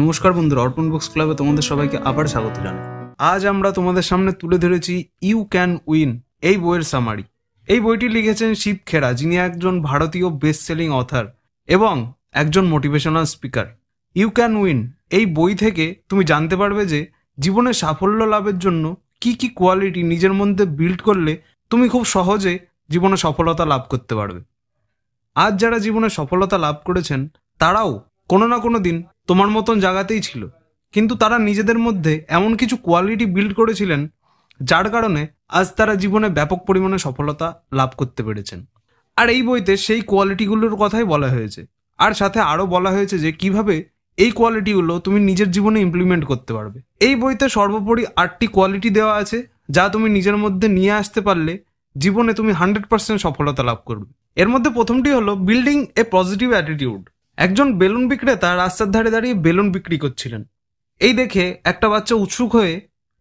নমস্কার বন্ধুরা অর্পণ বুকস ক্লাবে তোমাদের সবাইকে আবার স্বাগত জানাই আজ আমরা তোমাদের সামনে তুলে ধরেছি ইউ ক্যান উইন এই বইয়ের সামারি এই বইটি লিখেছেন শিব খেরা যিনি একজন ভারতীয় বেস্ট সেলিং অথার এবং একজন motivational speaker you can win এই বই থেকে তুমি জানতে পারবে যে জীবনে সাফল্য লাভের জন্য কি কি কোয়ালিটি নিজের মধ্যে বিল্ড করলে তুমি খুব সহজে জীবনে সফলতা লাভ করতে পারবে আজ যারা জীবনে সফলতা লাভ করেছেন তারাও কোনো না কোনো দিন তোমার মতন জায়গাতেই ছিল কিন্তু তারা নিজেদের মধ্যে এমন কিছু কোয়ালিটি বিল্ড করেছিলেন যার কারণে আজ তারা জীবনে ব্যাপক পরিমাণে সফলতা লাভ করতে পেরেছেন আর এই বইতে সেই কোয়ালিটিগুলোর কথাই বলা হয়েছে আর সাথে আরও বলা হয়েছে যে কিভাবে এই কোয়ালিটিগুলো তুমি নিজের জীবনে ইমপ্লিমেন্ট করতে পারবে এই বইতে সর্বোপরি আটটি কোয়ালিটি দেওয়া আছে যা তুমি নিজের মধ্যে নিয়ে আসতে পারলে জীবনে তুমি হান্ড্রেড পার্সেন্ট সফলতা লাভ করবে এর মধ্যে প্রথমটি হলো বিল্ডিং এ পজিটিভ অ্যাটিটিউড একজন বেলুন বিক্রেতা রাস্তার ধারে দাঁড়িয়ে বেলুন বিক্রি করছিলেন এই দেখে একটা বাচ্চা উৎসুক হয়ে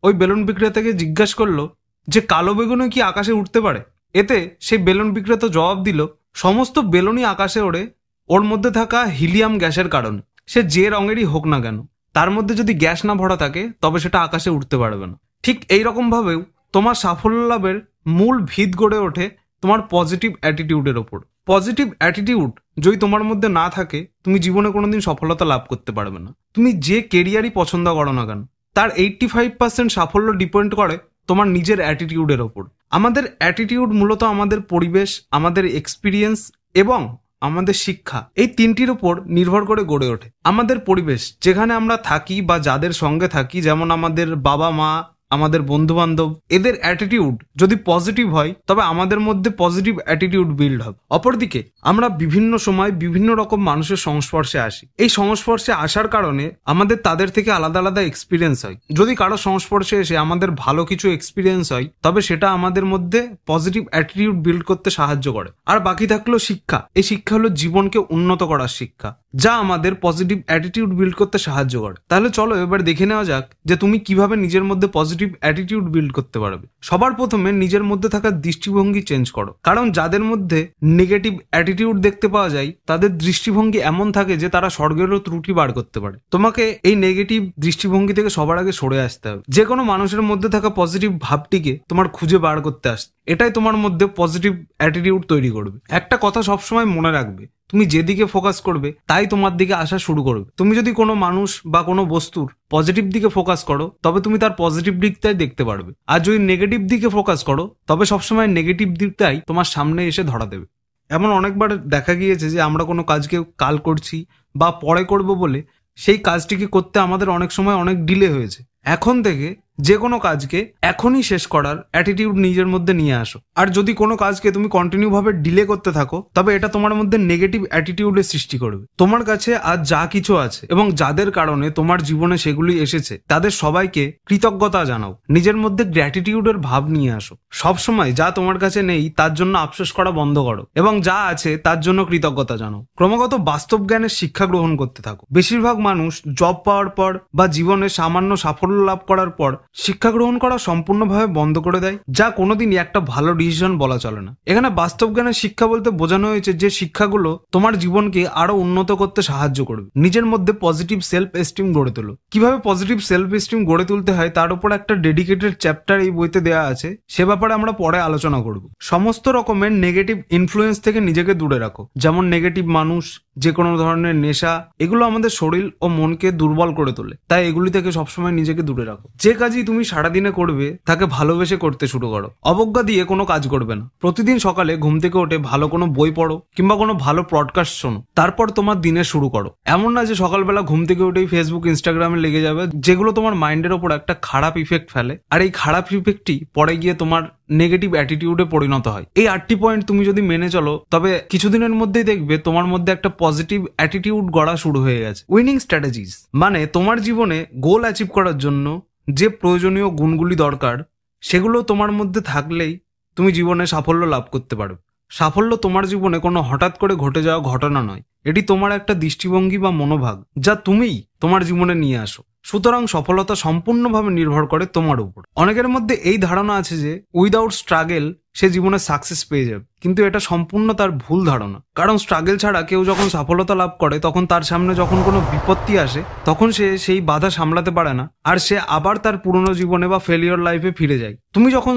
ওই বেলুন বিক্রেতাকে জিজ্ঞাসা করলো যে কালো বেগুনও কি আকাশে উঠতে পারে এতে সেই বেলুন বিক্রেতা জবাব দিল সমস্ত বেলুনই আকাশে ওড়ে ওর মধ্যে থাকা হিলিয়াম গ্যাসের কারণ সে যে রঙেরই হোক না কেন তার মধ্যে যদি গ্যাস না ভরা থাকে তবে সেটা আকাশে উঠতে পারবে না ঠিক এই ভাবেও তোমার সাফল্য লাভের মূল ভিত গড়ে ওঠে তোমার পজিটিভ অ্যাটিটিউডের ওপর পজিটিভ অ্যাটিটিউড যদি তোমার মধ্যে না থাকে তুমি জীবনে কোনোদিন সফলতা লাভ করতে পারবে না তুমি যে কেরিয়ারই পছন্দ করো না কেন তার এইটটি ফাইভ পার্সেন্ট সাফল্য ডিপেন্ড করে তোমার নিজের অ্যাটিটিউডের ওপর আমাদের অ্যাটিটিউড মূলত আমাদের পরিবেশ আমাদের এক্সপিরিয়েন্স এবং আমাদের শিক্ষা এই তিনটির উপর নির্ভর করে গড়ে ওঠে আমাদের পরিবেশ যেখানে আমরা থাকি বা যাদের সঙ্গে থাকি যেমন আমাদের বাবা মা আমাদের বন্ধু বান্ধব এদের অ্যাটিটিউড যদি পজিটিভ হয় তবে আমাদের মধ্যে পজিটিভ অ্যাটিটিউড বিল্ড হবে অপরদিকে আমরা বিভিন্ন সময় বিভিন্ন রকম মানুষের সংস্পর্শে আসি এই সংস্পর্শে আসার কারণে আমাদের তাদের থেকে আলাদা আলাদা এক্সপিরিয়েন্স হয় যদি কারো সংস্পর্শে এসে আমাদের ভালো কিছু এক্সপিরিয়েন্স হয় তবে সেটা আমাদের মধ্যে পজিটিভ অ্যাটিটিউড বিল্ড করতে সাহায্য করে আর বাকি থাকলো শিক্ষা এই শিক্ষা হলো জীবনকে উন্নত করার শিক্ষা যা আমাদের পজিটিভ অ্যাটিটিউড বিল্ড করতে সাহায্য করে তাহলে চলো এবার দেখে নেওয়া যাক যে তুমি কিভাবে নিজের মধ্যে পজিটিভ পজিটিভ অ্যাটিটিউড বিল্ড করতে পারবে সবার প্রথমে নিজের মধ্যে থাকা দৃষ্টিভঙ্গি চেঞ্জ করো কারণ যাদের মধ্যে নেগেটিভ অ্যাটিটিউড দেখতে পাওয়া যায় তাদের দৃষ্টিভঙ্গি এমন থাকে যে তারা স্বর্গেরও ত্রুটি বার করতে পারে তোমাকে এই নেগেটিভ দৃষ্টিভঙ্গি থেকে সবার আগে সরে আসতে হবে যে কোনো মানুষের মধ্যে থাকা পজিটিভ ভাবটিকে তোমার খুঁজে বার করতে আসতে এটাই তোমার মধ্যে পজিটিভ অ্যাটিটিউড তৈরি করবে একটা কথা সবসময় মনে রাখবে তুমি যেদিকে ফোকাস করবে তাই তোমার দিকে আসা শুরু করবে তুমি যদি কোনো মানুষ বা কোনো বস্তুর পজিটিভ দিকে ফোকাস করো তবে তুমি তার পজিটিভ দিকটাই দেখতে পারবে আর যদি নেগেটিভ দিকে ফোকাস করো তবে সবসময় নেগেটিভ দিকটাই তোমার সামনে এসে ধরা দেবে এমন অনেকবার দেখা গিয়েছে যে আমরা কোনো কাজকে কাল করছি বা পরে করব বলে সেই কাজটিকে করতে আমাদের অনেক সময় অনেক ডিলে হয়েছে এখন থেকে যে কোনো কাজকে এখনই শেষ করার অ্যাটিটিউড নিজের মধ্যে নিয়ে আসো আর যদি কোনো কাজকে তুমি কন্টিনিউ ভাবে ডিলে করতে থাকো তবে এটা তোমার মধ্যে নেগেটিভ অ্যাটিটিউডের সৃষ্টি করবে তোমার কাছে আর যা কিছু আছে এবং যাদের কারণে তোমার জীবনে সেগুলি এসেছে তাদের সবাইকে কৃতজ্ঞতা জানাও নিজের মধ্যে গ্র্যাটিটিউডের ভাব নিয়ে আসো সবসময় যা তোমার কাছে নেই তার জন্য আফসোস করা বন্ধ করো এবং যা আছে তার জন্য কৃতজ্ঞতা জানাও ক্রমাগত বাস্তব জ্ঞানের শিক্ষা গ্রহণ করতে থাকো বেশিরভাগ মানুষ জব পাওয়ার পর বা জীবনে সামান্য সাফল্য লাভ করার পর শিক্ষা গ্রহণ করা সম্পূর্ণভাবে বন্ধ করে দেয় যা কোনোদিনই একটা ভালো ডিসিশন বলা চলে না এখানে বাস্তব জ্ঞানের শিক্ষা বলতে বোঝানো হয়েছে যে শিক্ষাগুলো তোমার জীবনকে আরো উন্নত করতে সাহায্য করবে নিজের মধ্যে পজিটিভ সেলফ এস্টিম গড়ে তোলো কিভাবে পজিটিভ সেলফ এস্টিম গড়ে তুলতে হয় তার উপর একটা ডেডিকেটেড চ্যাপ্টার এই বইতে দেওয়া আছে সে ব্যাপারে আমরা পরে আলোচনা করব সমস্ত রকমের নেগেটিভ ইনফ্লুয়েন্স থেকে নিজেকে দূরে রাখো যেমন নেগেটিভ মানুষ যে কোনো ধরনের নেশা এগুলো আমাদের শরীর ও মনকে দুর্বল করে তোলে তাই এগুলি থেকে সবসময় নিজেকে দূরে রাখো যে কাজই তুমি সারাদিনে করবে তাকে ভালোবেসে করতে শুরু করো অবজ্ঞা দিয়ে কোনো কাজ করবে না প্রতিদিন সকালে ঘুম থেকে ওঠে ভালো কোনো বই পড়ো কিংবা কোনো ভালো পডকাস্ট শোনো তারপর তোমার দিনে শুরু করো এমন না যে সকালবেলা ঘুম থেকে উঠেই ফেসবুক ইনস্টাগ্রামে লেগে যাবে যেগুলো তোমার মাইন্ডের ওপর একটা খারাপ ইফেক্ট ফেলে আর এই খারাপ ইফেক্টটি পরে গিয়ে তোমার নেগেটিভ অ্যাটিটিউডে পরিণত হয় এই আটটি পয়েন্ট তুমি যদি মেনে চলো তবে কিছুদিনের মধ্যেই দেখবে তোমার মধ্যে একটা পজিটিভ অ্যাটিটিউড গড়া শুরু হয়ে গেছে উইনিং স্ট্র্যাটেজিস মানে তোমার জীবনে গোল অ্যাচিভ করার জন্য যে প্রয়োজনীয় গুণগুলি দরকার সেগুলো তোমার মধ্যে থাকলেই তুমি জীবনে সাফল্য লাভ করতে পারো সাফল্য তোমার জীবনে কোনো হঠাৎ করে ঘটে যাওয়া ঘটনা নয় এটি তোমার একটা দৃষ্টিভঙ্গি বা মনোভাব যা তুমিই তোমার জীবনে নিয়ে আসো সুতরাং সফলতা সম্পূর্ণভাবে নির্ভর করে তোমার উপর অনেকের মধ্যে এই ধারণা আছে যে উইদাউট স্ট্রাগেল সে জীবনে সাকসেস পেয়ে যাবে কিন্তু এটা সম্পূর্ণ তার ভুল ধারণা কারণ স্ট্রাগেল ছাড়া কেউ যখন সফলতা লাভ করে তখন তার সামনে যখন কোনো বিপত্তি আসে তখন সে সেই বাধা সামলাতে পারে না আর সে আবার তার পুরনো জীবনে বা ফেলিওর লাইফে ফিরে যায় তুমি যখন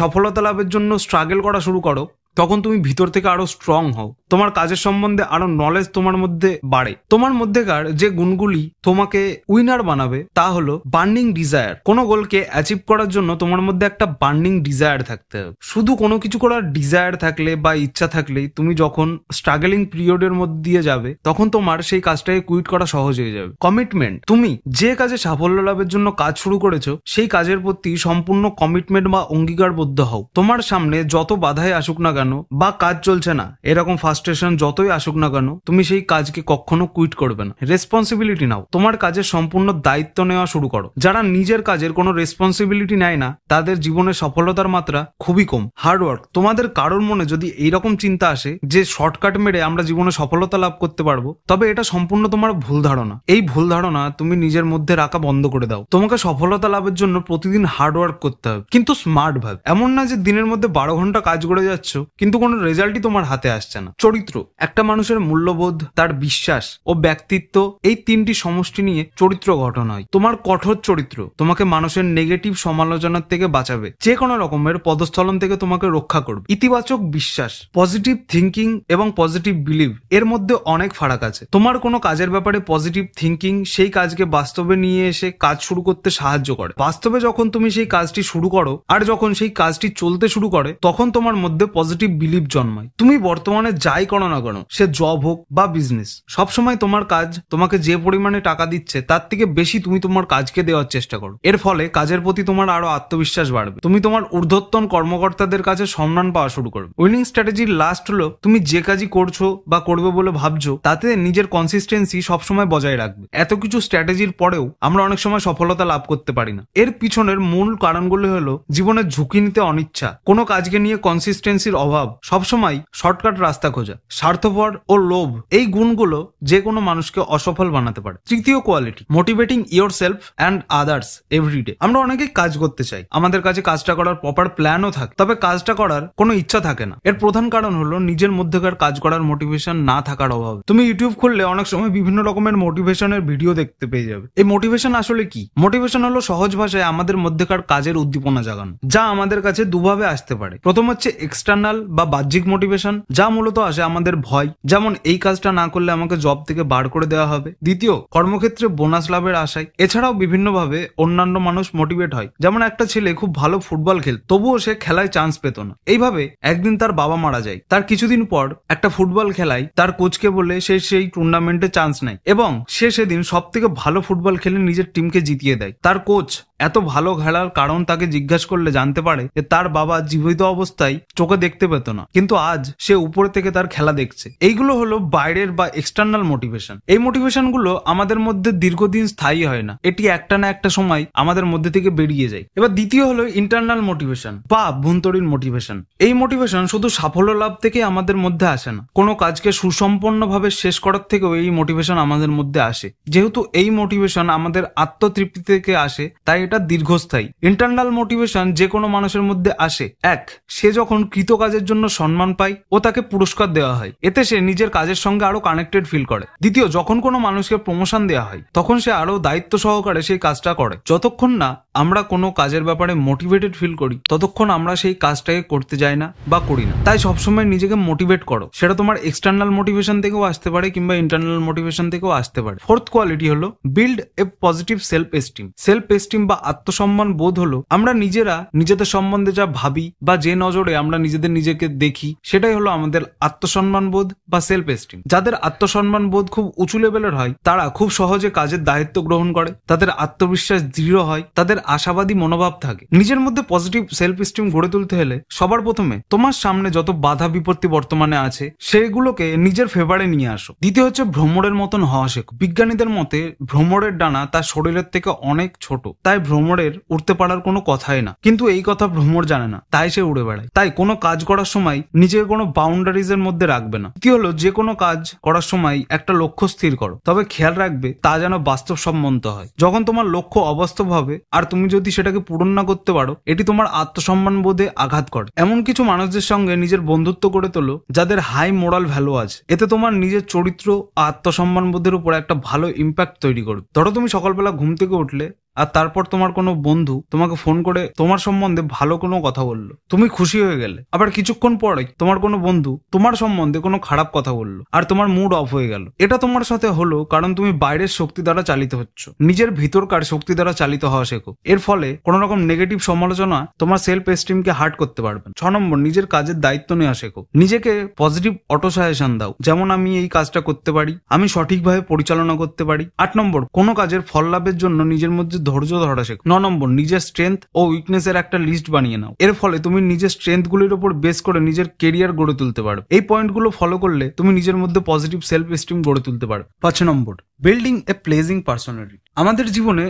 সফলতা লাভের জন্য স্ট্রাগেল করা শুরু করো তখন তুমি ভিতর থেকে আরো স্ট্রং হও তোমার কাজের সম্বন্ধে আরো নলেজ তোমার মধ্যে বাড়ে তোমার মধ্যেকার যে গুণগুলি তোমাকে উইনার বানাবে তা হলো বার্নিং ডিজায়ার কোনো গোলকে অ্যাচিভ করার জন্য তোমার মধ্যে একটা বার্নিং ডিজায়ার থাকতে হবে শুধু কোনো কিছু করার ডিজায়ার থাকলে বা ইচ্ছা থাকলেই তুমি যখন স্ট্রাগলিং পিরিয়ডের মধ্যে দিয়ে যাবে তখন তোমার সেই কাজটাকে কুইট করা সহজ হয়ে যাবে কমিটমেন্ট তুমি যে কাজে সাফল্য লাভের জন্য কাজ শুরু করেছো সেই কাজের প্রতি সম্পূর্ণ কমিটমেন্ট বা অঙ্গীকারবদ্ধ হও তোমার সামনে যত বাধাই আসুক না কেন কেন বা কাজ চলছে না এরকম ফার্স্টেশন যতই আসুক না কেন তুমি সেই কাজকে কখনো কুইট করবে না রেসপন্সিবিলিটি নাও তোমার কাজের সম্পূর্ণ দায়িত্ব নেওয়া শুরু করো যারা নিজের কাজের কোনো রেসপন্সিবিলিটি নেয় না তাদের জীবনে সফলতার মাত্রা খুবই কম হার্ডওয়ার্ক তোমাদের কারোর মনে যদি এইরকম চিন্তা আসে যে শর্টকাট মেরে আমরা জীবনে সফলতা লাভ করতে পারবো তবে এটা সম্পূর্ণ তোমার ভুল ধারণা এই ভুল ধারণা তুমি নিজের মধ্যে রাখা বন্ধ করে দাও তোমাকে সফলতা লাভের জন্য প্রতিদিন হার্ডওয়ার্ক করতে হবে কিন্তু স্মার্ট ভাবে এমন না যে দিনের মধ্যে বারো ঘন্টা কাজ করে যাচ্ছ কিন্তু কোনো রেজাল্টই তোমার হাতে আসছে না চরিত্র একটা মানুষের মূল্যবোধ তার বিশ্বাস ও ব্যক্তিত্ব এই তিনটি সমষ্টি নিয়ে চরিত্র গঠন হয় তোমার কঠোর চরিত্র তোমাকে মানুষের নেগেটিভ সমালোচনার থেকে বাঁচাবে যে কোনো রকমের পদস্থলন থেকে তোমাকে রক্ষা করবে ইতিবাচক বিশ্বাস পজিটিভ থিঙ্কিং এবং পজিটিভ বিলিভ এর মধ্যে অনেক ফারাক আছে তোমার কোনো কাজের ব্যাপারে পজিটিভ থিঙ্কিং সেই কাজকে বাস্তবে নিয়ে এসে কাজ শুরু করতে সাহায্য করে বাস্তবে যখন তুমি সেই কাজটি শুরু করো আর যখন সেই কাজটি চলতে শুরু করে তখন তোমার মধ্যে পজিটিভ পজিটিভ বিলিভ জন্মায় তুমি বর্তমানে যাই করো না কেন সে জব হোক বা বিজনেস সবসময় তোমার কাজ তোমাকে যে পরিমাণে টাকা দিচ্ছে তার থেকে বেশি তুমি তোমার কাজকে দেওয়ার চেষ্টা করো এর ফলে কাজের প্রতি তোমার আরো আত্মবিশ্বাস বাড়বে তুমি তোমার ঊর্ধ্বতন কর্মকর্তাদের কাছে সম্মান পাওয়া শুরু করবে উইনিং স্ট্র্যাটেজির লাস্ট হলো তুমি যে কাজই করছো বা করবে বলে ভাবছো তাতে নিজের কনসিস্টেন্সি সবসময় বজায় রাখবে এত কিছু স্ট্র্যাটেজির পরেও আমরা অনেক সময় সফলতা লাভ করতে পারি না এর পিছনের মূল কারণগুলো হলো জীবনের ঝুঁকি নিতে অনিচ্ছা কোনো কাজকে নিয়ে কনসিস্টেন্সির অভাব স্বভাব সবসময় শর্টকাট রাস্তা খোঁজা স্বার্থপর ও লোভ এই গুণগুলো যে কোনো মানুষকে অসফল বানাতে পারে তৃতীয় quality motivating yourself and others everyday আমরা অনেকেই কাজ করতে চাই আমাদের কাছে কাজটা করার প্রপার প্ল্যানও থাকে তবে কাজটা করার কোনো ইচ্ছা থাকে না এর প্রধান কারণ হলো নিজের মধ্যেকার কাজ করার মোটিভেশন না থাকার অভাব তুমি ইউটিউব খুললে অনেক সময় বিভিন্ন রকমের মোটিভেশনের ভিডিও দেখতে পেয়ে যাবে এই মোটিভেশন আসলে কি মোটিভেশন হলো সহজ ভাষায় আমাদের মধ্যেকার কাজের উদ্দীপনা জাগানো যা আমাদের কাছে দুভাবে আসতে পারে প্রথম হচ্ছে এক্সটার্নাল বা বাহ্যিক মোটিভেশন যা মূলত আসে আমাদের ভয় যেমন এই কাজটা না করলে আমাকে জব থেকে বার করে দেওয়া হবে দ্বিতীয় কর্মক্ষেত্রে বোনাস লাভের আশায় এছাড়াও বিভিন্নভাবে অন্যান্য মানুষ মোটিভেট হয় যেমন একটা ছেলে খুব ভালো ফুটবল খেল তবুও সে খেলায় চান্স পেত না এইভাবে একদিন তার বাবা মারা যায় তার কিছুদিন পর একটা ফুটবল খেলায় তার কোচকে বলে সে সেই টুর্নামেন্টে চান্স নেয় এবং সে সেদিন সব থেকে ভালো ফুটবল খেলে নিজের টিমকে জিতিয়ে দেয় তার কোচ এত ভালো খেলার কারণ তাকে জিজ্ঞাসা করলে জানতে পারে যে তার বাবা জীবিত অবস্থায় চোখে দেখতে পেত না কিন্তু আজ সে উপরে থেকে তার খেলা দেখছে এইগুলো হলো বাইরের বা এক্সটার্নাল মোটিভেশন এই মোটিভেশন গুলো আমাদের মধ্যে দীর্ঘদিন স্থায়ী হয় না এটি একটা না একটা সময় আমাদের মধ্যে থেকে বেরিয়ে যায় এবার দ্বিতীয় হলো ইন্টারনাল মোটিভেশন বা ভুন্তরীণ মোটিভেশন এই মোটিভেশন শুধু সাফল্য লাভ থেকে আমাদের মধ্যে আসে না কোনো কাজকে সুসম্পন্নভাবে শেষ করার থেকেও এই মোটিভেশন আমাদের মধ্যে আসে যেহেতু এই মোটিভেশন আমাদের আত্মতৃপ্তি থেকে আসে তাই এটা দীর্ঘস্থায়ী ইন্টারনাল মোটিভেশন যে কোনো মানুষের মধ্যে আসে এক সে যখন কৃতকাজের জন্য সম্মান পায় ও তাকে পুরস্কার দেওয়া হয় এতে সে নিজের কাজের সঙ্গে আরো কানেক্টেড ফিল করে দ্বিতীয় যখন কোনো মানুষকে প্রমোশন দেওয়া হয় তখন সে আরো দায়িত্ব সহকারে সেই কাজটা করে যতক্ষণ না আমরা কোনো কাজের ব্যাপারে মোটিভেটেড ফিল করি ততক্ষণ আমরা সেই কাজটাকে করতে যাই না বা করি না তাই সবসময় নিজেকে মোটিভেট করো সেটা তোমার এক্সটার্নাল মোটিভেশন থেকেও আসতে পারে কিংবা ইন্টারনাল মোটিভেশন থেকেও আসতে পারে ফোর্থ কোয়ালিটি হলো build a positive self esteem self esteem বা আত্মসম্মান বোধ হলো আমরা নিজেরা নিজেদের সম্বন্ধে যা ভাবি বা যে নজরে আমরা নিজেদের নিজেকে দেখি সেটাই হলো আমাদের আত্মসম্মান বোধ বা সেলফ এস্টিম যাদের আত্মসম্মান বোধ খুব উঁচু লেভেলের হয় তারা খুব সহজে কাজের দায়িত্ব গ্রহণ করে তাদের আত্মবিশ্বাস দৃঢ় হয় তাদের আশাবাদী মনোভাব থাকে নিজের মধ্যে পজিটিভ সেলফ এস্টিম গড়ে তুলতে হলে সবার প্রথমে তোমার সামনে যত বাধা বিপত্তি বর্তমানে আছে সেগুলোকে নিজের ফেভারে নিয়ে আসো দ্বিতীয় হচ্ছে ভ্রমণের মতন হওয়া শেখো বিজ্ঞানীদের মতে ভ্রমণের ডানা তার শরীরের থেকে অনেক ছোট তাই ভ্রমরের উঠতে পারার কোনো কথাই না কিন্তু এই কথা ভ্রমর জানে না তাই সে উড়ে বেড়ায় তাই কোনো কাজ করার সময় নিজেকে কোনো বাউন্ডারিজ এর মধ্যে রাখবে না কি হলো যে কোনো কাজ করার সময় একটা লক্ষ্য স্থির করো তবে খেয়াল রাখবে তা যেন বাস্তব সম্মত হয় যখন তোমার লক্ষ্য অবাস্তব হবে আর তুমি যদি সেটাকে পূরণ না করতে পারো এটি তোমার আত্মসম্মান বোধে আঘাত করে এমন কিছু মানুষদের সঙ্গে নিজের বন্ধুত্ব গড়ে তোলো যাদের হাই মোরাল ভ্যালু আছে এতে তোমার নিজের চরিত্র আত্মসম্মান বোধের উপর একটা ভালো ইম্প্যাক্ট তৈরি করবে ধরো তুমি সকালবেলা ঘুম থেকে উঠলে আর তারপর তোমার কোনো বন্ধু তোমাকে ফোন করে তোমার সম্বন্ধে ভালো কোনো কথা বললো তুমি খুশি হয়ে গেলে আবার কিছুক্ষণ পরে তোমার কোনো বন্ধু তোমার সম্বন্ধে কোনো খারাপ কথা বললো আর তোমার মুড অফ হয়ে গেল এটা তোমার সাথে হলো কারণ তুমি বাইরের শক্তি দ্বারা চালিত হচ্ছ নিজের ভিতরকার শক্তি দ্বারা চালিত হওয়া শেখো এর ফলে কোনো রকম নেগেটিভ সমালোচনা তোমার সেলফ এস্টিমকে হার্ট করতে পারবে ছ নম্বর নিজের কাজের দায়িত্ব নেওয়া শেখো নিজেকে পজিটিভ অটো সাজেশন দাও যেমন আমি এই কাজটা করতে পারি আমি সঠিকভাবে পরিচালনা করতে পারি আট নম্বর কোনো কাজের ফল লাভের জন্য নিজের মধ্যে ধৈর্য ধরা শেখো ন নম্বর নিজের স্ট্রেংথ ও উইকনেসের একটা লিস্ট বানিয়ে নাও এর ফলে তুমি নিজের স্ট্রেংথ গুলির উপর বেস করে নিজের কেরিয়ার গড়ে তুলতে পারো এই পয়েন্টগুলো ফলো করলে তুমি নিজের মধ্যে পজিটিভ সেলফ এস্টিম গড়ে তুলতে পারো পাঁচ নম্বর বিল্ডিং এ প্লেজিং পার্সোনালিটি আমাদের জীবনে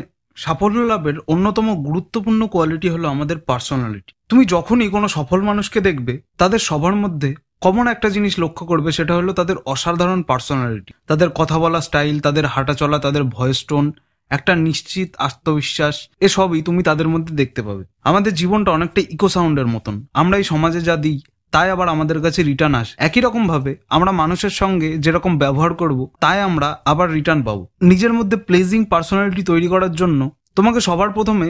সাফল্য লাভের অন্যতম গুরুত্বপূর্ণ কোয়ালিটি হলো আমাদের পার্সোনালিটি তুমি যখনই কোনো সফল মানুষকে দেখবে তাদের সবার মধ্যে কমন একটা জিনিস লক্ষ্য করবে সেটা হলো তাদের অসাধারণ পার্সোনালিটি তাদের কথা বলা স্টাইল তাদের হাঁটা চলা তাদের ভয়েস টোন একটা নিশ্চিত আত্মবিশ্বাস এসবই তুমি তাদের মধ্যে দেখতে পাবে আমাদের জীবনটা অনেকটা ইকো সাউন্ডের মতন আমরা এই সমাজে যা দিই তাই আবার আমাদের কাছে রিটার্ন আসে একই রকম ভাবে আমরা মানুষের সঙ্গে যেরকম ব্যবহার করব তাই আমরা আবার রিটার্ন পাবো নিজের মধ্যে প্লেজিং পার্সোনালিটি তৈরি করার জন্য তোমাকে সবার প্রথমে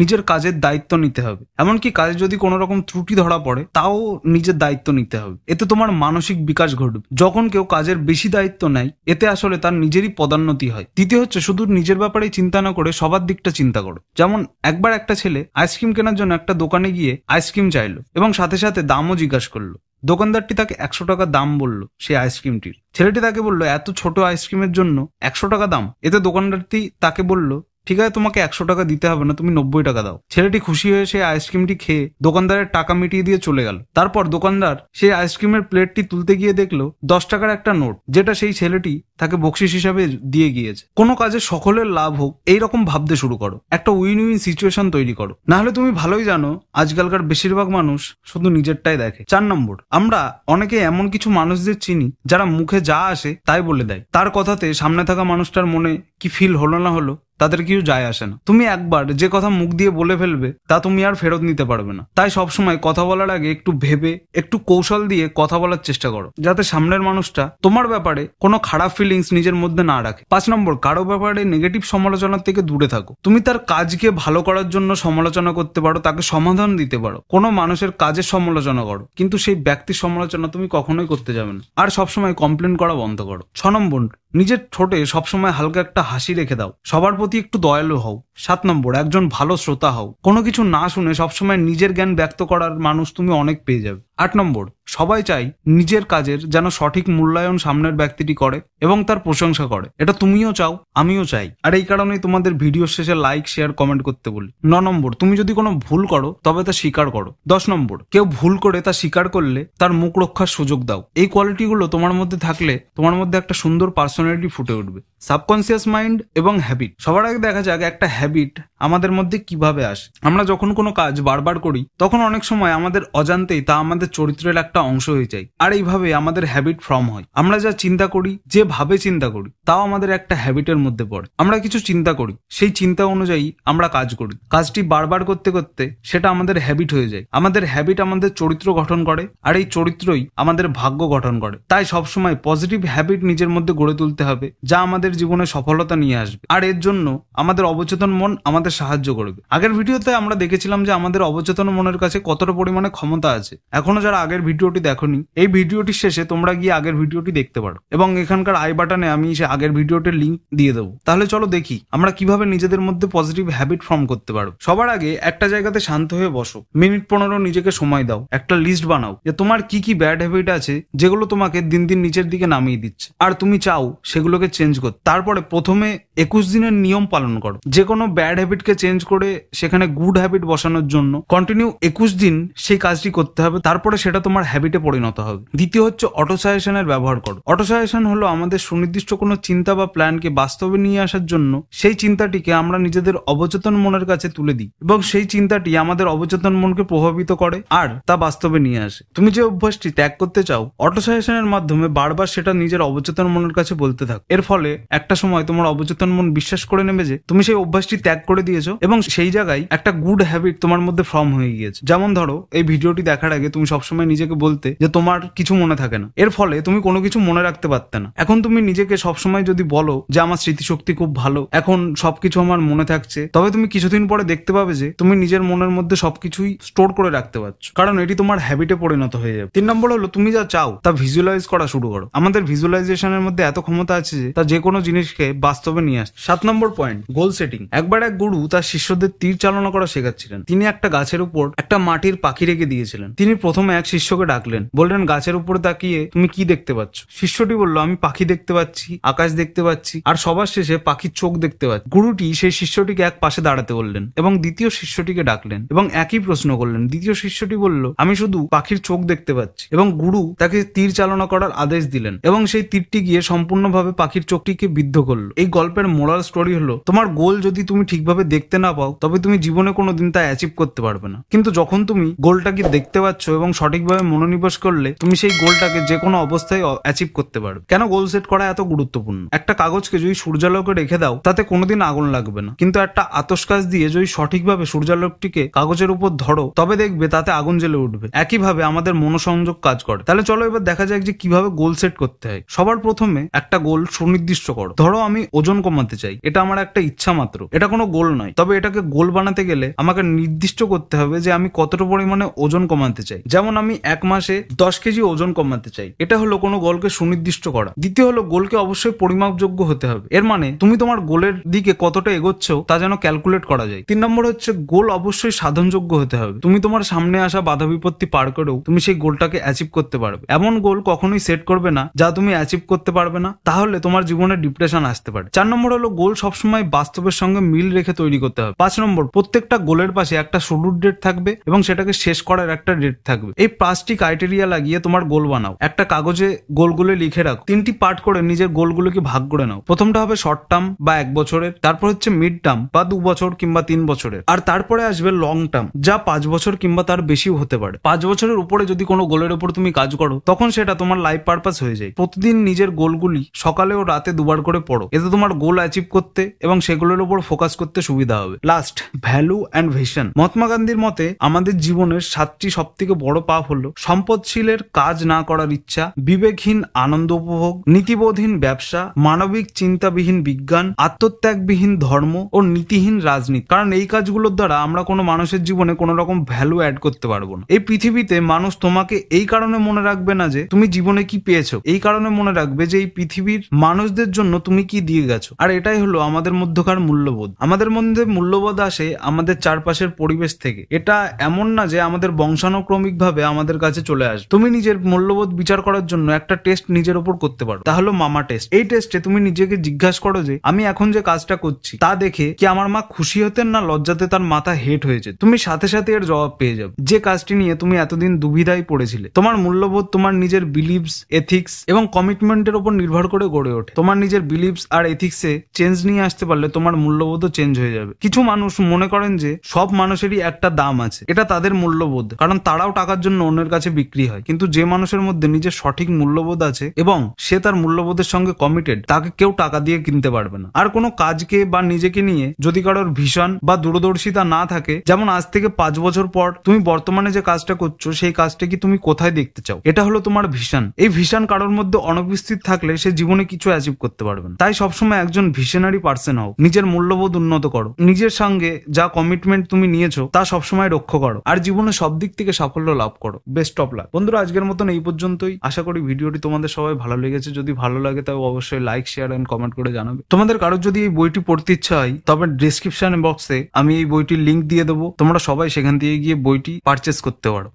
নিজের কাজের দায়িত্ব নিতে হবে এমনকি কাজে যদি কোনো রকম ত্রুটি ধরা পড়ে তাও নিজের দায়িত্ব নিতে হবে এতে তোমার মানসিক বিকাশ ঘটবে যখন কেউ কাজের বেশি দায়িত্ব নেয় এতে আসলে তার নিজেরই পদান্নতি হয় দ্বিতীয় হচ্ছে শুধু নিজের ব্যাপারে চিন্তা না করে সবার দিকটা চিন্তা করো যেমন একবার একটা ছেলে আইসক্রিম কেনার জন্য একটা দোকানে গিয়ে আইসক্রিম চাইলো এবং সাথে সাথে দামও জিজ্ঞাসা করলো দোকানদারটি তাকে একশো টাকা দাম বলল সেই আইসক্রিমটির ছেলেটি তাকে বললো এত ছোট আইসক্রিমের জন্য একশো টাকা দাম এতে দোকানদারটি তাকে বললো ঠিক আছে তোমাকে একশো টাকা দিতে হবে না তুমি নব্বই টাকা দাও ছেলেটি খুশি হয়ে সে আইসক্রিমটি খেয়ে দোকানদারের টাকা মিটিয়ে দিয়ে চলে গেল তারপর দোকানদার সেই আইসক্রিমের প্লেটটি তুলতে গিয়ে দেখলো দশ টাকার একটা নোট যেটা সেই ছেলেটি তাকে বকশিস হিসাবে দিয়ে গিয়েছে কোনো কাজে সকলের লাভ হোক এইরকম ভাবতে শুরু করো একটা উইন উইন সিচুয়েশন তৈরি করো নাহলে তুমি ভালোই জানো আজকালকার বেশিরভাগ মানুষ শুধু নিজেরটাই দেখে চার নম্বর আমরা অনেকে এমন কিছু মানুষদের চিনি যারা মুখে যা আসে তাই বলে দেয় তার কথাতে সামনে থাকা মানুষটার মনে কি ফিল হলো না হলো তাদের কিছু যায় আসে না তুমি একবার যে কথা মুখ দিয়ে বলে ফেলবে তা তুমি আর ফেরত নিতে পারবে না তাই সবসময় কথা বলার আগে একটু ভেবে একটু কৌশল দিয়ে কথা বলার চেষ্টা করো যাতে সামনের মানুষটা তোমার ব্যাপারে কোনো খারাপ ফিলিংস নিজের মধ্যে না রাখে পাঁচ নম্বর কারো ব্যাপারে নেগেটিভ সমালোচনার থেকে দূরে থাকো তুমি তার কাজকে ভালো করার জন্য সমালোচনা করতে পারো তাকে সমাধান দিতে পারো কোনো মানুষের কাজের সমালোচনা করো কিন্তু সেই ব্যক্তির সমালোচনা তুমি কখনোই করতে যাবে না আর সবসময় কমপ্লেন করা বন্ধ করো ছ নম্বর নিজের ঠোঁটে সবসময় হালকা একটা হাসি রেখে দাও সবার প্রতি একটু দয়ালু হও সাত নম্বর একজন ভালো শ্রোতা হও কোনো কিছু না শুনে সবসময় নিজের জ্ঞান ব্যক্ত করার মানুষ তুমি অনেক পেয়ে যাবে আট নম্বর সবাই চাই নিজের কাজের যেন সঠিক মূল্যায়ন সামনের ব্যক্তিটি করে এবং তার প্রশংসা করে এটা তুমিও চাও আমিও চাই আর এই কারণেই তোমাদের ভিডিও শেষে লাইক শেয়ার কমেন্ট করতে বলি ন নম্বর তুমি যদি কোনো ভুল করো তবে তা স্বীকার করো দশ নম্বর কেউ ভুল করে তা স্বীকার করলে তার মুখ রক্ষার সুযোগ দাও এই কোয়ালিটিগুলো তোমার মধ্যে থাকলে তোমার মধ্যে একটা সুন্দর পার্সোনালিটি ফুটে উঠবে সাবকনসিয়াস মাইন্ড এবং হ্যাবিট সবার আগে দেখা যাক একটা হ্যাবিট আমাদের মধ্যে কিভাবে আসে আমরা যখন কোনো কাজ বারবার করি তখন অনেক সময় আমাদের অজান্তেই তা আমাদের চরিত্রের একটা অংশ হয়ে যায় আর এইভাবে আমাদের হ্যাবিট ফর্ম হয় আমরা যা চিন্তা করি যেভাবে চিন্তা করি তাও আমাদের একটা হ্যাবিটের মধ্যে পড়ে আমরা কিছু চিন্তা করি সেই চিন্তা অনুযায়ী আমরা কাজ করি কাজটি বারবার করতে করতে সেটা আমাদের হ্যাবিট হয়ে যায় আমাদের হ্যাবিট আমাদের চরিত্র গঠন করে আর এই চরিত্রই আমাদের ভাগ্য গঠন করে তাই সবসময় পজিটিভ হ্যাবিট নিজের মধ্যে গড়ে তুলতে হবে যা আমাদের আমাদের জীবনে সফলতা নিয়ে আসবে আর এর জন্য আমাদের অবচেতন মন আমাদের সাহায্য করবে আগের ভিডিওতে আমরা দেখেছিলাম যে আমাদের অবচেতন মনের কাছে কতটা পরিমাণে ক্ষমতা আছে এখনো যারা আগের ভিডিওটি দেখনি এই ভিডিওটির শেষে তোমরা গিয়ে আগের ভিডিওটি দেখতে পারো এবং এখানকার আই বাটনে আমি সে আগের ভিডিওটির লিঙ্ক দিয়ে দেবো তাহলে চলো দেখি আমরা কিভাবে নিজেদের মধ্যে পজিটিভ হ্যাবিট ফর্ম করতে পারো সবার আগে একটা জায়গাতে শান্ত হয়ে বসো মিনিট পনেরো নিজেকে সময় দাও একটা লিস্ট বানাও যে তোমার কি কি ব্যাড হ্যাবিট আছে যেগুলো তোমাকে দিন দিন নিচের দিকে নামিয়ে দিচ্ছে আর তুমি চাও সেগুলোকে চেঞ্জ করতে তারপরে প্রথমে একুশ দিনের নিয়ম পালন করো যে কোনো ব্যাড হ্যাবিটকে চেঞ্জ করে সেখানে গুড হ্যাবিট বসানোর জন্য কন্টিনিউ একুশ দিন সেই কাজটি করতে হবে তারপরে সেটা তোমার হ্যাবিটে পরিণত হবে দ্বিতীয় হচ্ছে অটো সাজেশনের ব্যবহার করো অটো সাজেশন হলো আমাদের সুনির্দিষ্ট কোনো চিন্তা বা প্ল্যানকে বাস্তবে নিয়ে আসার জন্য সেই চিন্তাটিকে আমরা নিজেদের অবচেতন মনের কাছে তুলে দিই এবং সেই চিন্তাটি আমাদের অবচেতন মনকে প্রভাবিত করে আর তা বাস্তবে নিয়ে আসে তুমি যে অভ্যাসটি ত্যাগ করতে চাও অটো সাজেশনের মাধ্যমে বারবার সেটা নিজের অবচেতন মনের কাছে বলতে থাকো এর ফলে একটা সময় তোমার অবচেতন মন বিশ্বাস করে নেবে যে তুমি সেই অভ্যাসটি ত্যাগ করে দিয়েছো এবং সেই জায়গায় একটা গুড হ্যাবিট তোমার মধ্যে ফর্ম হয়ে গিয়েছে যেমন ধরো এই ভিডিওটি দেখার আগে তুমি সবসময় নিজেকে বলতে যে তোমার কিছু মনে থাকে না এর ফলে তুমি কোনো কিছু মনে রাখতে পারতে না এখন তুমি নিজেকে সবসময় যদি বলো যে আমার স্মৃতিশক্তি খুব ভালো এখন সবকিছু আমার মনে থাকছে তবে তুমি কিছুদিন পরে দেখতে পাবে যে তুমি নিজের মনের মধ্যে সবকিছুই স্টোর করে রাখতে পারছো কারণ এটি তোমার হ্যাবিটে পরিণত হয়ে যাবে তিন নম্বর হলো তুমি যা চাও তা ভিজুয়ালাইজ করা শুরু করো আমাদের ভিজুয়ালাইজেশনের মধ্যে এত ক্ষমতা আছে যে তা যে কোনো জিনিসকে বাস্তবে নিয়ে নিয়ে সাত নম্বর পয়েন্ট গোল সেটিং একবার এক গুরু তার শিষ্যদের তীর চালনা করা শেখাচ্ছিলেন তিনি একটা গাছের উপর একটা মাটির পাখি রেখে দিয়েছিলেন তিনি প্রথমে এক শিষ্যকে ডাকলেন বললেন গাছের উপর তাকিয়ে তুমি কি দেখতে পাচ্ছ শিষ্যটি বলল আমি পাখি দেখতে পাচ্ছি আকাশ দেখতে পাচ্ছি আর সবার শেষে পাখির চোখ দেখতে পাচ্ছি গুরুটি সেই শিষ্যটিকে এক পাশে দাঁড়াতে বললেন এবং দ্বিতীয় শিষ্যটিকে ডাকলেন এবং একই প্রশ্ন করলেন দ্বিতীয় শিষ্যটি বলল আমি শুধু পাখির চোখ দেখতে পাচ্ছি এবং গুরু তাকে তীর চালনা করার আদেশ দিলেন এবং সেই তীরটি গিয়ে সম্পূর্ণভাবে পাখির চোখটিকে বিদ্ধ করলো এই গল্পের গল্পের মোরাল স্টোরি হলো তোমার গোল যদি তুমি ঠিকভাবে দেখতে না পাও তবে তুমি জীবনে কোনো দিন তা অ্যাচিভ করতে পারবে না কিন্তু যখন তুমি গোলটাকে দেখতে পাচ্ছ এবং সঠিকভাবে মনোনিবেশ করলে তুমি সেই গোলটাকে যে কোনো অবস্থায় অ্যাচিভ করতে পারবে কেন গোল সেট করা এত গুরুত্বপূর্ণ একটা কাগজকে যদি সূর্যালোকে রেখে দাও তাতে কোনোদিন আগুন লাগবে না কিন্তু একটা আতসকাজ দিয়ে যদি সঠিকভাবে সূর্যালোকটিকে কাগজের উপর ধরো তবে দেখবে তাতে আগুন জ্বলে উঠবে একইভাবে আমাদের মনোসংযোগ কাজ করে তাহলে চলো এবার দেখা যাক যে কিভাবে গোল সেট করতে হয় সবার প্রথমে একটা গোল সুনির্দিষ্ট করো ধরো আমি ওজন কমাতে চাই এটা আমার একটা ইচ্ছা মাত্র এটা কোনো গোল নয় তবে এটাকে গোল বানাতে গেলে আমাকে নির্দিষ্ট করতে হবে যে আমি কতটা পরিমাণে ওজন কমাতে চাই যেমন আমি এক মাসে দশ কেজি ওজন কমাতে চাই এটা হলো কোনো গোলকে সুনির্দিষ্ট করা দ্বিতীয় হলো গোলকে অবশ্যই পরিমাপযোগ্য হতে হবে এর মানে তুমি তোমার গোলের দিকে কতটা এগোচ্ছ তা যেন ক্যালকুলেট করা যায় তিন নম্বর হচ্ছে গোল অবশ্যই সাধনযোগ্য হতে হবে তুমি তোমার সামনে আসা বাধা বিপত্তি পার করেও তুমি সেই গোলটাকে অ্যাচিভ করতে পারবে এমন গোল কখনোই সেট করবে না যা তুমি অ্যাচিভ করতে পারবে না তাহলে তোমার জীবনে ডিপ্রেশন আসতে পারে চার নম্বর নম্বর হলো গোল সবসময় বাস্তবের সঙ্গে মিল রেখে তৈরি করতে হবে পাঁচ নম্বর প্রত্যেকটা গোলের পাশে একটা শুরুর ডেট থাকবে এবং সেটাকে শেষ করার একটা ডেট থাকবে এই পাঁচটি ক্রাইটেরিয়া লাগিয়ে তোমার গোল বানাও একটা কাগজে গোলগুলো লিখে রাখো তিনটি পার্ট করে নিজের গোলগুলোকে ভাগ করে নাও প্রথমটা হবে শর্ট টার্ম বা এক বছরের তারপর হচ্ছে মিড টার্ম বা দু বছর কিংবা তিন বছরের আর তারপরে আসবে লং টার্ম যা পাঁচ বছর কিংবা তার বেশিও হতে পারে পাঁচ বছরের উপরে যদি কোনো গোলের উপর তুমি কাজ করো তখন সেটা তোমার লাইফ পারপাস হয়ে যায় প্রতিদিন নিজের গোলগুলি সকালে ও রাতে দুবার করে পড়ো এতে তোমার গোল গোল অ্যাচিভ করতে এবং সেগুলোর উপর ফোকাস করতে সুবিধা হবে last value and vision Mahatma গান্ধীর মতে আমাদের জীবনের সাতটি সব থেকে বড় পাপ হলো সম্পদশীলের কাজ না করার ইচ্ছা বিবেকহীন আনন্দ উপভোগ নীতিবোধহীন ব্যবসা মানবিক চিন্তাবিহীন বিজ্ঞান আত্মত্যাগবিহীন ধর্ম ও নীতিহীন রাজনীতি কারণ এই কাজগুলোর দ্বারা আমরা কোনো মানুষের জীবনে কোনো রকম ভ্যালু অ্যাড করতে পারবো না এই পৃথিবীতে মানুষ তোমাকে এই কারণে মনে রাখবে না যে তুমি জীবনে কি পেয়েছো এই কারণে মনে রাখবে যে এই পৃথিবীর মানুষদের জন্য তুমি কি দিয়ে গেছো আর এটাই হলো আমাদের মধ্যকার মূল্যবোধ আমাদের মধ্যে মূল্যবোধ আসে আমাদের চারপাশের পরিবেশ থেকে এটা এমন না যে আমাদের বংশানুক্রমিক ভাবে আমাদের কাছে চলে আসবে তুমি নিজের মূল্যবোধ বিচার করার জন্য একটা টেস্ট নিজের ওপর করতে পারো তা হলো মামা টেস্ট এই টেস্টে তুমি নিজেকে জিজ্ঞাসা করো যে আমি এখন যে কাজটা করছি তা দেখে কি আমার মা খুশি হতেন না লজ্জাতে তার মাথা হেট হয়েছে তুমি সাথে সাথে এর জবাব পেয়ে যাবে যে কাজটি নিয়ে তুমি এতদিন দুবিধায় পড়েছিলে তোমার মূল্যবোধ তোমার নিজের বিলিভস এথিক্স এবং কমিটমেন্টের উপর নির্ভর করে গড়ে ওঠে তোমার নিজের বিলিভস আর এথিক্সে মানুষে চেঞ্জ নিয়ে আসতে পারলে তোমার মূল্যবোধও চেঞ্জ হয়ে যাবে কিছু মানুষ মনে করেন যে সব মানুষেরই একটা দাম আছে এটা তাদের মূল্যবোধ কারণ তারাও টাকার জন্য অন্যের কাছে বিক্রি হয় কিন্তু যে মানুষের মধ্যে নিজের সঠিক মূল্যবোধ আছে এবং সে তার মূল্যবোধের সঙ্গে কমিটেড তাকে কেউ টাকা দিয়ে কিনতে পারবে না আর কোনো কাজকে বা নিজেকে নিয়ে যদি কারোর ভীষণ বা দূরদর্শিতা না থাকে যেমন আজ থেকে পাঁচ বছর পর তুমি বর্তমানে যে কাজটা করছো সেই কাজটা কি তুমি কোথায় দেখতে চাও এটা হলো তোমার ভীষণ এই ভীষণ কারোর মধ্যে অনুপস্থিত থাকলে সে জীবনে কিছু অ্যাচিভ করতে পারবে না তাই সবসময় একজন একজন ভিশনারি পার্সন হও নিজের মূল্যবোধ উন্নত করো নিজের সঙ্গে যা কমিটমেন্ট তুমি নিয়েছো তা সবসময় রক্ষ করো আর জীবনে সব দিক থেকে সাফল্য লাভ করো বেস্ট অফ লাভ বন্ধুরা আজকের মতন এই পর্যন্তই আশা করি ভিডিওটি তোমাদের সবাই ভালো লেগেছে যদি ভালো লাগে তবে অবশ্যই লাইক শেয়ার অ্যান্ড কমেন্ট করে জানাবে তোমাদের কারোর যদি এই বইটি পড়তে ইচ্ছা হয় তবে ডিসক্রিপশন বক্সে আমি এই বইটির লিঙ্ক দিয়ে দেবো তোমরা সবাই সেখান দিয়ে গিয়ে বইটি পারচেস করতে পারো